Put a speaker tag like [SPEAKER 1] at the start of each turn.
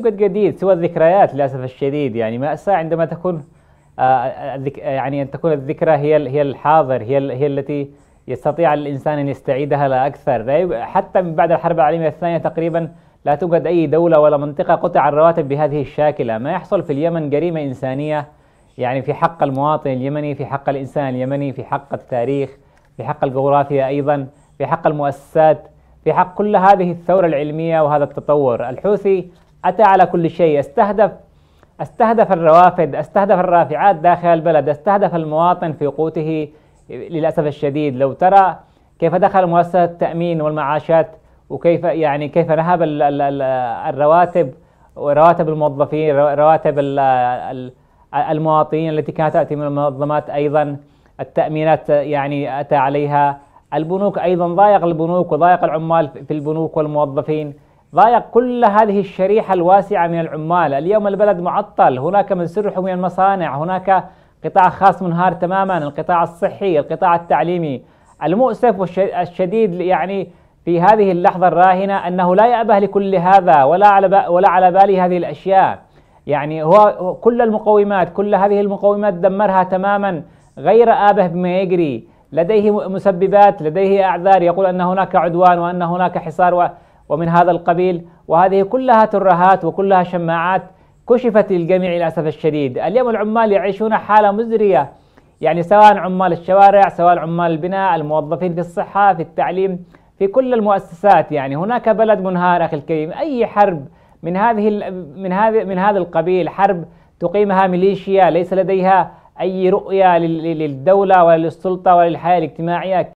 [SPEAKER 1] يوجد جديد سوى الذكريات للاسف الشديد يعني ماساه عندما تكون آه، يعني ان تكون الذكرى هي هي الحاضر هي هي التي يستطيع الانسان ان يستعيدها لا اكثر حتى من بعد الحرب العالميه الثانيه تقريبا لا توجد اي دوله ولا منطقه قطع الرواتب بهذه الشاكله ما يحصل في اليمن جريمه انسانيه يعني في حق المواطن اليمني في حق الانسان اليمني في حق التاريخ في حق الجغرافيا ايضا في حق المؤسسات في حق كل هذه الثوره العلميه وهذا التطور الحوثي أتى على كل شيء استهدف استهدف الروافد استهدف الرافعات داخل البلد استهدف المواطن في قوته للأسف الشديد لو ترى كيف دخل مؤسسة التأمين والمعاشات وكيف يعني كيف نهب الرواتب ورواتب الموظفين رواتب المواطنين التي كانت تأتي من المنظمات أيضا التأمينات يعني أتى عليها البنوك أيضا ضايق البنوك وضايق العمال في البنوك والموظفين ضايق كل هذه الشريحة الواسعة من العمال اليوم البلد معطل هناك من سرحوا من المصانع هناك قطاع خاص منهار تماما القطاع الصحي القطاع التعليمي المؤسف والشديد يعني في هذه اللحظة الراهنة أنه لا يأبه لكل هذا ولا على ولا على باله هذه الأشياء يعني هو كل المقومات كل هذه المقومات دمرها تماما غير آبه بما يجري لديه مسببات لديه أعذار يقول أن هناك عدوان وأن هناك حصار و ومن هذا القبيل وهذه كلها ترهات وكلها شماعات كشفت للجميع للأسف الشديد اليوم العمال يعيشون حالة مزرية يعني سواء عمال الشوارع سواء عمال البناء الموظفين في الصحة في التعليم في كل المؤسسات يعني هناك بلد منهار أخي الكريم أي حرب من هذه من هذا من هذا القبيل حرب تقيمها ميليشيا ليس لديها أي رؤية للدولة ولا للسلطة ولا للحياة الاجتماعية